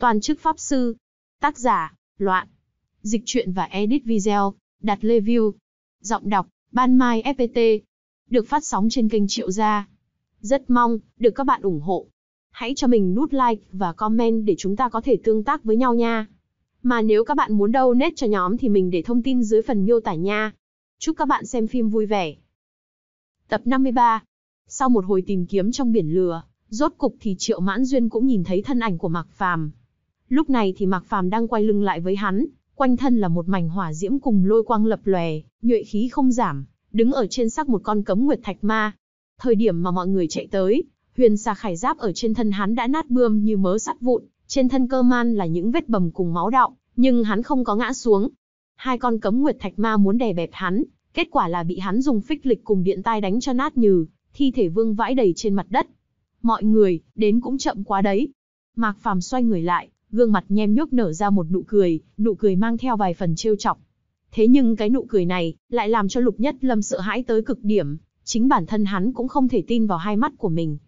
Toàn chức Pháp Sư. Tác giả, Loạn. Dịch truyện và edit video, đặt lê view. Giọng đọc, Ban Mai FPT. Được phát sóng trên kênh Triệu Gia. Rất mong, được các bạn ủng hộ. Hãy cho mình nút like và comment để chúng ta có thể tương tác với nhau nha. Mà nếu các bạn muốn đâu nét cho nhóm thì mình để thông tin dưới phần miêu tả nha. Chúc các bạn xem phim vui vẻ. Tập 53 Sau một hồi tìm kiếm trong biển lửa, rốt cục thì Triệu Mãn Duyên cũng nhìn thấy thân ảnh của Mạc Phàm. Lúc này thì Mạc Phàm đang quay lưng lại với hắn, quanh thân là một mảnh hỏa diễm cùng lôi quang lập lòe, nhuệ khí không giảm, đứng ở trên xác một con cấm nguyệt thạch ma. Thời điểm mà mọi người chạy tới, huyền xà khải giáp ở trên thân hắn đã nát bươm như mớ sắt vụn, trên thân cơ man là những vết bầm cùng máu đọng, nhưng hắn không có ngã xuống. Hai con cấm nguyệt thạch ma muốn đè bẹp hắn, kết quả là bị hắn dùng phích lịch cùng điện tai đánh cho nát nhừ, thi thể vương vãi đầy trên mặt đất. Mọi người, đến cũng chậm quá đấy. Mạc Phàm xoay người lại, gương mặt nhem nhuốc nở ra một nụ cười, nụ cười mang theo vài phần trêu chọc. Thế nhưng cái nụ cười này lại làm cho Lục Nhất Lâm sợ hãi tới cực điểm, chính bản thân hắn cũng không thể tin vào hai mắt của mình.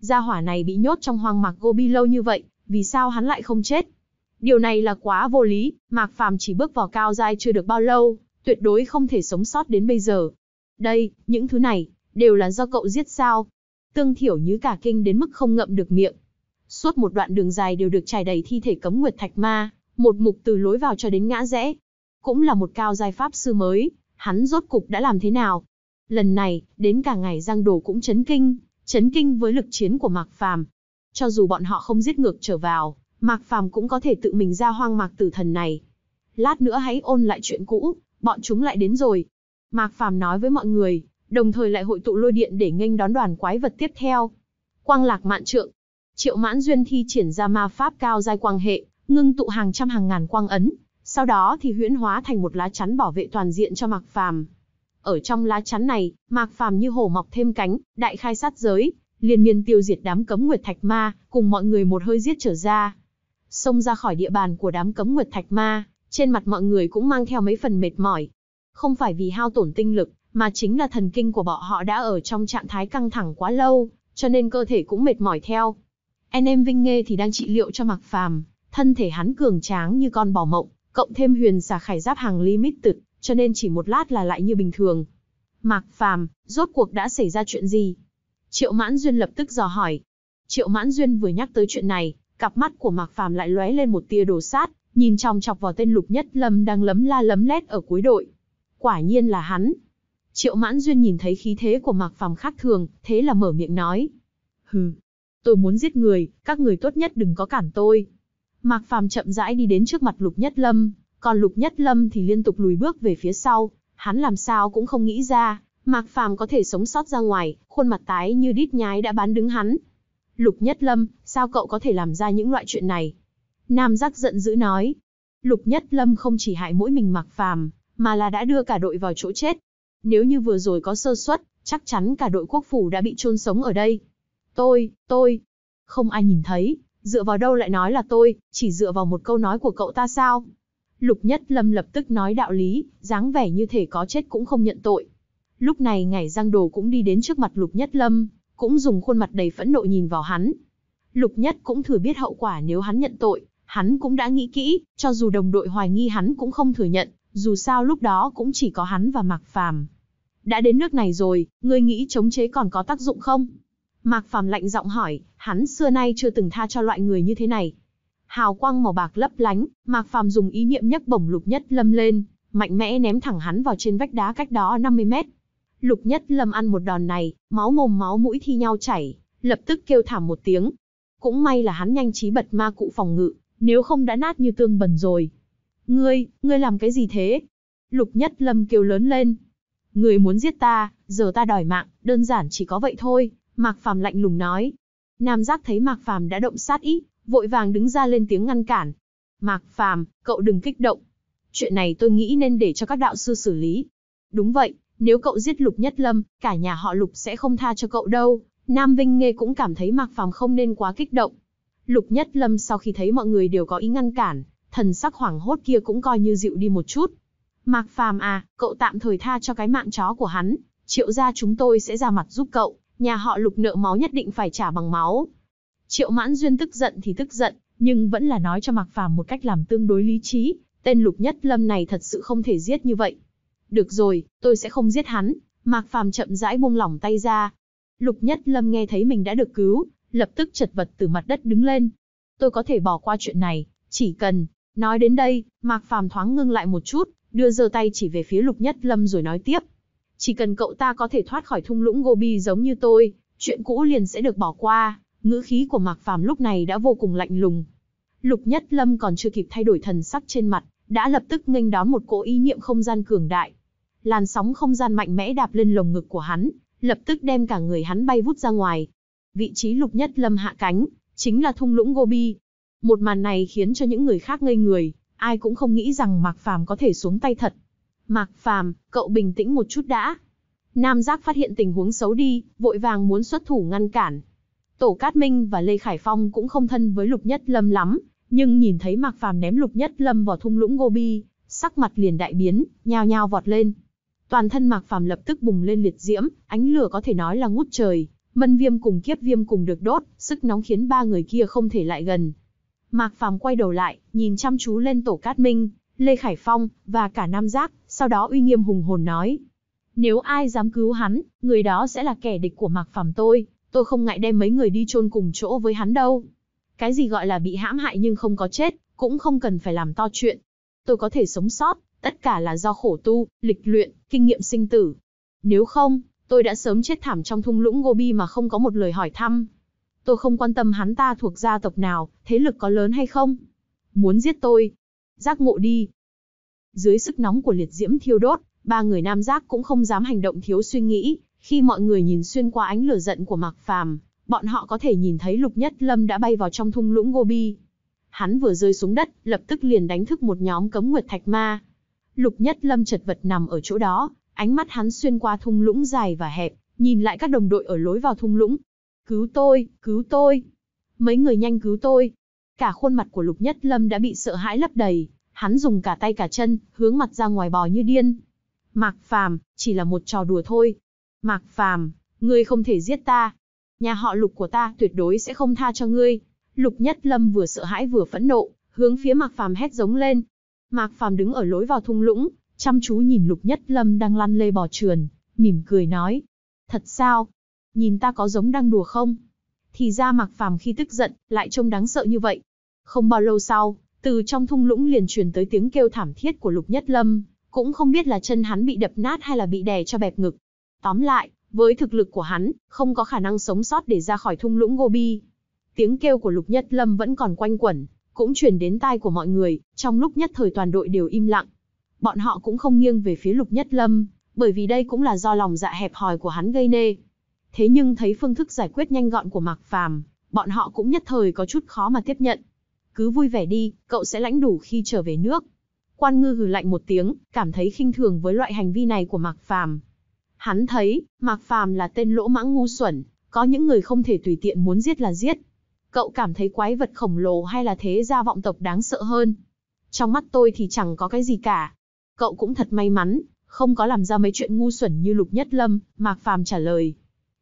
Gia hỏa này bị nhốt trong hoang mạc Gobi lâu như vậy, vì sao hắn lại không chết? Điều này là quá vô lý, Mạc Phàm chỉ bước vào cao giai chưa được bao lâu, tuyệt đối không thể sống sót đến bây giờ. Đây, những thứ này, đều là do cậu giết sao? Tương Thiểu như cả kinh đến mức không ngậm được miệng, Suốt một đoạn đường dài đều được trải đầy thi thể cấm nguyệt thạch ma, một mục từ lối vào cho đến ngã rẽ. Cũng là một cao giai pháp sư mới, hắn rốt cục đã làm thế nào? Lần này, đến cả ngày giang đồ cũng chấn kinh, chấn kinh với lực chiến của Mạc Phàm. Cho dù bọn họ không giết ngược trở vào, Mạc Phàm cũng có thể tự mình ra hoang mạc tử thần này. Lát nữa hãy ôn lại chuyện cũ, bọn chúng lại đến rồi. Mạc Phàm nói với mọi người, đồng thời lại hội tụ lôi điện để nghênh đón đoàn quái vật tiếp theo. Quang lạc mạn trượng, Triệu Mãn Duyên thi triển ra ma pháp cao giai quang hệ, ngưng tụ hàng trăm hàng ngàn quang ấn, sau đó thì huyễn hóa thành một lá chắn bảo vệ toàn diện cho Mạc Phàm. Ở trong lá chắn này, Mạc Phàm như hổ mọc thêm cánh, đại khai sát giới, liền miên tiêu diệt đám cấm nguyệt thạch ma, cùng mọi người một hơi giết trở ra. Xông ra khỏi địa bàn của đám cấm nguyệt thạch ma, trên mặt mọi người cũng mang theo mấy phần mệt mỏi. Không phải vì hao tổn tinh lực, mà chính là thần kinh của bọn họ đã ở trong trạng thái căng thẳng quá lâu, cho nên cơ thể cũng mệt mỏi theo, anh em Vinh Nghê thì đang trị liệu cho Mạc Phàm, thân thể hắn cường tráng như con bò mộng, cộng thêm huyền xà khải giáp hàng limit limited, cho nên chỉ một lát là lại như bình thường. Mạc Phàm, rốt cuộc đã xảy ra chuyện gì? Triệu Mãn Duyên lập tức dò hỏi. Triệu Mãn Duyên vừa nhắc tới chuyện này, cặp mắt của Mạc Phàm lại lóe lên một tia đồ sát, nhìn trong chọc vào tên Lục Nhất Lâm đang lấm la lấm lét ở cuối đội. Quả nhiên là hắn. Triệu Mãn Duyên nhìn thấy khí thế của Mạc Phàm khác thường, thế là mở miệng nói. Hừ, Tôi muốn giết người, các người tốt nhất đừng có cản tôi. Mạc Phàm chậm rãi đi đến trước mặt Lục Nhất Lâm, còn Lục Nhất Lâm thì liên tục lùi bước về phía sau, hắn làm sao cũng không nghĩ ra, Mạc Phàm có thể sống sót ra ngoài, khuôn mặt tái như đít nhái đã bán đứng hắn. Lục Nhất Lâm, sao cậu có thể làm ra những loại chuyện này? Nam Giác giận dữ nói. Lục Nhất Lâm không chỉ hại mỗi mình Mạc Phàm, mà là đã đưa cả đội vào chỗ chết. Nếu như vừa rồi có sơ suất, chắc chắn cả đội quốc phủ đã bị chôn sống ở đây. Tôi, tôi. Không ai nhìn thấy, dựa vào đâu lại nói là tôi, chỉ dựa vào một câu nói của cậu ta sao? Lục Nhất Lâm lập tức nói đạo lý, dáng vẻ như thể có chết cũng không nhận tội. Lúc này ngải giang đồ cũng đi đến trước mặt Lục Nhất Lâm, cũng dùng khuôn mặt đầy phẫn nộ nhìn vào hắn. Lục Nhất cũng thừa biết hậu quả nếu hắn nhận tội, hắn cũng đã nghĩ kỹ, cho dù đồng đội hoài nghi hắn cũng không thừa nhận, dù sao lúc đó cũng chỉ có hắn và Mạc Phàm. Đã đến nước này rồi, ngươi nghĩ chống chế còn có tác dụng không? Mạc Phàm lạnh giọng hỏi, hắn xưa nay chưa từng tha cho loại người như thế này. Hào quang màu bạc lấp lánh, Mạc Phàm dùng ý niệm nhấc bổng Lục Nhất Lâm lên, mạnh mẽ ném thẳng hắn vào trên vách đá cách đó 50 mét. Lục Nhất Lâm ăn một đòn này, máu mồm máu mũi thi nhau chảy, lập tức kêu thảm một tiếng. Cũng may là hắn nhanh trí bật ma cụ phòng ngự, nếu không đã nát như tương bần rồi. Ngươi, ngươi làm cái gì thế? Lục Nhất Lâm kêu lớn lên. Ngươi muốn giết ta, giờ ta đòi mạng, đơn giản chỉ có vậy thôi, Mạc Phàm lạnh lùng nói. Nam giác thấy Mạc Phàm đã động sát ý, vội vàng đứng ra lên tiếng ngăn cản. Mạc Phàm, cậu đừng kích động. Chuyện này tôi nghĩ nên để cho các đạo sư xử lý. Đúng vậy, nếu cậu giết Lục Nhất Lâm, cả nhà họ Lục sẽ không tha cho cậu đâu. Nam Vinh Nghê cũng cảm thấy Mạc Phàm không nên quá kích động. Lục Nhất Lâm sau khi thấy mọi người đều có ý ngăn cản, thần sắc hoảng hốt kia cũng coi như dịu đi một chút. Mạc Phàm à, cậu tạm thời tha cho cái mạng chó của hắn, triệu gia chúng tôi sẽ ra mặt giúp cậu, nhà họ lục nợ máu nhất định phải trả bằng máu. Triệu mãn duyên tức giận thì tức giận, nhưng vẫn là nói cho Mạc Phàm một cách làm tương đối lý trí, tên lục nhất lâm này thật sự không thể giết như vậy. Được rồi, tôi sẽ không giết hắn, Mạc Phàm chậm rãi buông lỏng tay ra. Lục nhất lâm nghe thấy mình đã được cứu, lập tức chật vật từ mặt đất đứng lên. Tôi có thể bỏ qua chuyện này, chỉ cần, nói đến đây, Mạc Phàm thoáng ngưng lại một chút, đưa giơ tay chỉ về phía lục nhất lâm rồi nói tiếp, chỉ cần cậu ta có thể thoát khỏi thung lũng Gobi giống như tôi, chuyện cũ liền sẽ được bỏ qua. Ngữ khí của Mạc Phàm lúc này đã vô cùng lạnh lùng. Lục Nhất Lâm còn chưa kịp thay đổi thần sắc trên mặt, đã lập tức nghênh đón một cỗ ý niệm không gian cường đại. Làn sóng không gian mạnh mẽ đạp lên lồng ngực của hắn, lập tức đem cả người hắn bay vút ra ngoài. Vị trí Lục Nhất Lâm hạ cánh, chính là thung lũng Gobi. Một màn này khiến cho những người khác ngây người, ai cũng không nghĩ rằng Mạc Phàm có thể xuống tay thật. Mạc Phàm, cậu bình tĩnh một chút đã. Nam Giác phát hiện tình huống xấu đi, vội vàng muốn xuất thủ ngăn cản. Tổ Cát Minh và Lê Khải Phong cũng không thân với Lục Nhất Lâm lắm, nhưng nhìn thấy Mạc Phàm ném Lục Nhất Lâm vào thung lũng Gobi, sắc mặt liền đại biến, nhao nhao vọt lên. Toàn thân Mạc Phàm lập tức bùng lên liệt diễm, ánh lửa có thể nói là ngút trời, Mân Viêm cùng Kiếp Viêm cùng được đốt, sức nóng khiến ba người kia không thể lại gần. Mạc Phàm quay đầu lại, nhìn chăm chú lên Tổ Cát Minh, Lê Khải Phong, và cả Nam Giác, sau đó uy nghiêm hùng hồn nói. Nếu ai dám cứu hắn, người đó sẽ là kẻ địch của Mạc Phàm tôi, tôi không ngại đem mấy người đi chôn cùng chỗ với hắn đâu. Cái gì gọi là bị hãm hại nhưng không có chết, cũng không cần phải làm to chuyện. Tôi có thể sống sót, tất cả là do khổ tu, lịch luyện, kinh nghiệm sinh tử. Nếu không, tôi đã sớm chết thảm trong thung lũng Gobi mà không có một lời hỏi thăm. Tôi không quan tâm hắn ta thuộc gia tộc nào, thế lực có lớn hay không. Muốn giết tôi, giác ngộ đi. Dưới sức nóng của liệt diễm thiêu đốt, ba người nam giác cũng không dám hành động thiếu suy nghĩ, khi mọi người nhìn xuyên qua ánh lửa giận của Mạc Phàm, bọn họ có thể nhìn thấy Lục Nhất Lâm đã bay vào trong thung lũng Gobi. Hắn vừa rơi xuống đất, lập tức liền đánh thức một nhóm cấm nguyệt thạch ma. Lục Nhất Lâm chật vật nằm ở chỗ đó, ánh mắt hắn xuyên qua thung lũng dài và hẹp, nhìn lại các đồng đội ở lối vào thung lũng. Cứu tôi, cứu tôi. Mấy người nhanh cứu tôi, Cả khuôn mặt của Lục Nhất Lâm đã bị sợ hãi lấp đầy, hắn dùng cả tay cả chân, hướng mặt ra ngoài bò như điên. Mạc Phàm, chỉ là một trò đùa thôi. Mạc Phàm, ngươi không thể giết ta. Nhà họ Lục của ta tuyệt đối sẽ không tha cho ngươi. Lục Nhất Lâm vừa sợ hãi vừa phẫn nộ, hướng phía Mạc Phàm hét giống lên. Mạc Phàm đứng ở lối vào thung lũng, chăm chú nhìn Lục Nhất Lâm đang lăn lê bò trườn, mỉm cười nói: "Thật sao? Nhìn ta có giống đang đùa không?" thì ra Mạc Phàm khi tức giận, lại trông đáng sợ như vậy. Không bao lâu sau, từ trong thung lũng liền truyền tới tiếng kêu thảm thiết của Lục Nhất Lâm, cũng không biết là chân hắn bị đập nát hay là bị đè cho bẹp ngực. Tóm lại, với thực lực của hắn, không có khả năng sống sót để ra khỏi thung lũng Gobi. Tiếng kêu của Lục Nhất Lâm vẫn còn quanh quẩn, cũng truyền đến tai của mọi người, trong lúc nhất thời toàn đội đều im lặng. Bọn họ cũng không nghiêng về phía Lục Nhất Lâm, bởi vì đây cũng là do lòng dạ hẹp hòi của hắn gây nê thế nhưng thấy phương thức giải quyết nhanh gọn của Mạc Phàm, bọn họ cũng nhất thời có chút khó mà tiếp nhận. Cứ vui vẻ đi, cậu sẽ lãnh đủ khi trở về nước. Quan Ngư hừ lạnh một tiếng, cảm thấy khinh thường với loại hành vi này của Mạc Phàm. Hắn thấy, Mạc Phàm là tên lỗ mãng ngu xuẩn, có những người không thể tùy tiện muốn giết là giết. Cậu cảm thấy quái vật khổng lồ hay là thế gia vọng tộc đáng sợ hơn. Trong mắt tôi thì chẳng có cái gì cả. Cậu cũng thật may mắn, không có làm ra mấy chuyện ngu xuẩn như Lục Nhất Lâm, Mạc Phàm trả lời.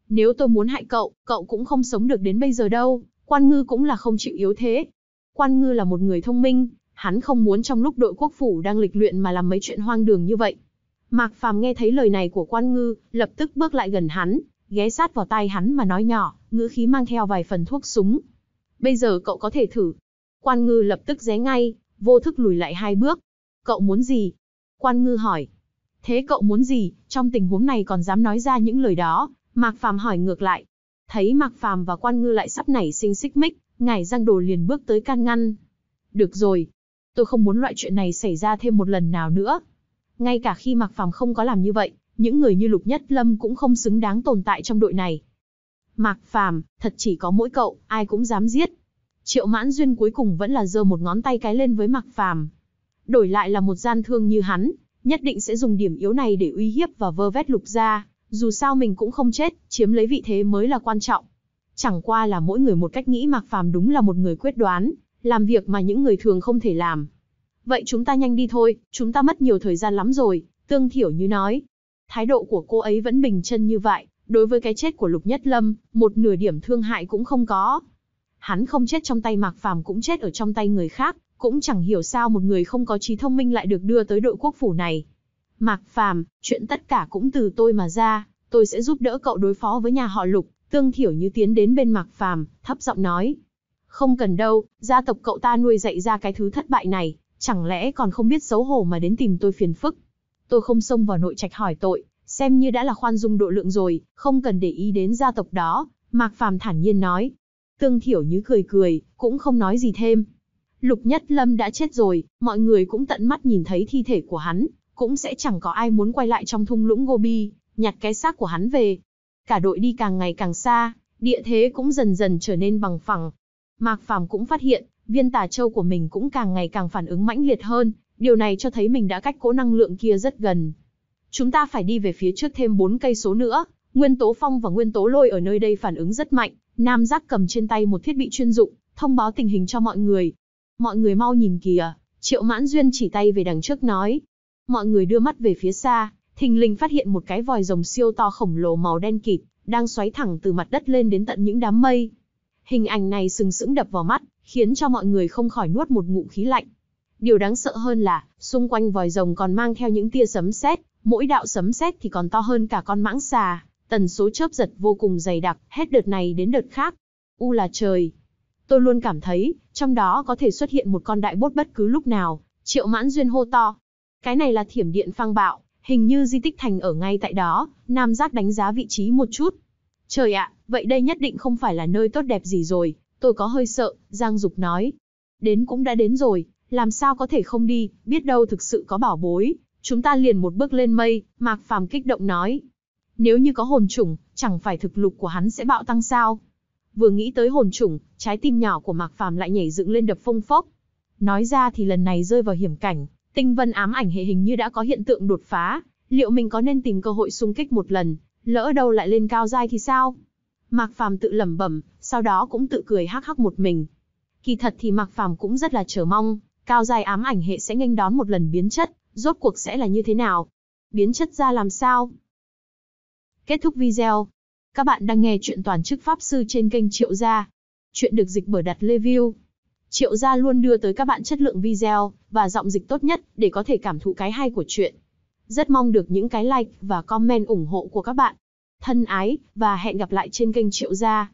Nếu tôi muốn hại cậu, cậu cũng không sống được đến bây giờ đâu, quan ngư cũng là không chịu yếu thế. Quan ngư là một người thông minh, hắn không muốn trong lúc đội quốc phủ đang lịch luyện mà làm mấy chuyện hoang đường như vậy. Mạc Phàm nghe thấy lời này của quan ngư, lập tức bước lại gần hắn, ghé sát vào tai hắn mà nói nhỏ, ngữ khí mang theo vài phần thuốc súng. Bây giờ cậu có thể thử. Quan ngư lập tức ré ngay, vô thức lùi lại hai bước. Cậu muốn gì? Quan ngư hỏi. Thế cậu muốn gì, trong tình huống này còn dám nói ra những lời đó, Mạc Phàm hỏi ngược lại. Thấy Mạc Phàm và quan ngư lại sắp nảy sinh xích mích, ngài giang đồ liền bước tới can ngăn. Được rồi, tôi không muốn loại chuyện này xảy ra thêm một lần nào nữa. Ngay cả khi Mạc Phàm không có làm như vậy, những người như Lục Nhất Lâm cũng không xứng đáng tồn tại trong đội này. Mạc Phàm, thật chỉ có mỗi cậu, ai cũng dám giết. Triệu Mãn Duyên cuối cùng vẫn là giơ một ngón tay cái lên với Mạc Phàm. Đổi lại là một gian thương như hắn, nhất định sẽ dùng điểm yếu này để uy hiếp và vơ vét Lục gia. Dù sao mình cũng không chết, chiếm lấy vị thế mới là quan trọng. Chẳng qua là mỗi người một cách nghĩ Mạc Phàm đúng là một người quyết đoán, làm việc mà những người thường không thể làm. Vậy chúng ta nhanh đi thôi, chúng ta mất nhiều thời gian lắm rồi, Tương Thiểu Như nói. Thái độ của cô ấy vẫn bình chân như vậy, đối với cái chết của Lục Nhất Lâm, một nửa điểm thương hại cũng không có. Hắn không chết trong tay Mạc Phàm cũng chết ở trong tay người khác, cũng chẳng hiểu sao một người không có trí thông minh lại được đưa tới đội quốc phủ này. Mạc Phàm, chuyện tất cả cũng từ tôi mà ra, tôi sẽ giúp đỡ cậu đối phó với nhà họ Lục, Tương Thiểu như tiến đến bên Mạc Phàm, thấp giọng nói. Không cần đâu, gia tộc cậu ta nuôi dạy ra cái thứ thất bại này, chẳng lẽ còn không biết xấu hổ mà đến tìm tôi phiền phức. Tôi không xông vào nội trạch hỏi tội, xem như đã là khoan dung độ lượng rồi, không cần để ý đến gia tộc đó, Mạc Phàm thản nhiên nói. Tương Thiểu như cười cười, cũng không nói gì thêm. Lục Nhất Lâm đã chết rồi, mọi người cũng tận mắt nhìn thấy thi thể của hắn, cũng sẽ chẳng có ai muốn quay lại trong thung lũng Gobi, nhặt cái xác của hắn về. Cả đội đi càng ngày càng xa, địa thế cũng dần dần trở nên bằng phẳng. Mạc Phàm cũng phát hiện, viên tà châu của mình cũng càng ngày càng phản ứng mãnh liệt hơn, điều này cho thấy mình đã cách cỗ năng lượng kia rất gần. Chúng ta phải đi về phía trước thêm 4 cây số nữa, nguyên tố phong và nguyên tố lôi ở nơi đây phản ứng rất mạnh, Nam Giác cầm trên tay một thiết bị chuyên dụng, thông báo tình hình cho mọi người. Mọi người mau nhìn kìa, Triệu Mãn Duyên chỉ tay về đằng trước nói, Mọi người đưa mắt về phía xa, thình lình phát hiện một cái vòi rồng siêu to khổng lồ màu đen kịt, đang xoáy thẳng từ mặt đất lên đến tận những đám mây. Hình ảnh này sừng sững đập vào mắt, khiến cho mọi người không khỏi nuốt một ngụm khí lạnh. Điều đáng sợ hơn là, xung quanh vòi rồng còn mang theo những tia sấm sét, mỗi đạo sấm sét thì còn to hơn cả con mãng xà, tần số chớp giật vô cùng dày đặc, hết đợt này đến đợt khác. U là trời. Tôi luôn cảm thấy, trong đó có thể xuất hiện một con đại bốt bất cứ lúc nào, Triệu Mãn Duyên hô to, cái này là thiểm điện phang bạo, hình như di tích thành ở ngay tại đó, Nam Giác đánh giá vị trí một chút. Trời ạ, vậy đây nhất định không phải là nơi tốt đẹp gì rồi, tôi có hơi sợ, Giang Dục nói. Đến cũng đã đến rồi, làm sao có thể không đi, biết đâu thực sự có bảo bối, chúng ta liền một bước lên mây, Mạc Phàm kích động nói. Nếu như có hồn chủng, chẳng phải thực lục của hắn sẽ bạo tăng sao? Vừa nghĩ tới hồn chủng, trái tim nhỏ của Mạc Phàm lại nhảy dựng lên đập phông phốc. Nói ra thì lần này rơi vào hiểm cảnh, Tinh vân ám ảnh hệ hình như đã có hiện tượng đột phá, liệu mình có nên tìm cơ hội xung kích một lần, lỡ đâu lại lên cao giai thì sao? Mạc Phàm tự lẩm bẩm, sau đó cũng tự cười hắc hắc một mình. Kỳ thật thì Mạc Phàm cũng rất là chờ mong, cao giai ám ảnh hệ sẽ nghênh đón một lần biến chất, rốt cuộc sẽ là như thế nào? Biến chất ra làm sao? Kết thúc video. Các bạn đang nghe chuyện toàn chức pháp sư trên kênh Triệu gia. Chuyện được dịch bởi đặt Lê review Triệu gia luôn đưa tới các bạn chất lượng video và giọng dịch tốt nhất để có thể cảm thụ cái hay của chuyện. Rất mong được những cái like và comment ủng hộ của các bạn. Thân ái và hẹn gặp lại trên kênh Triệu gia.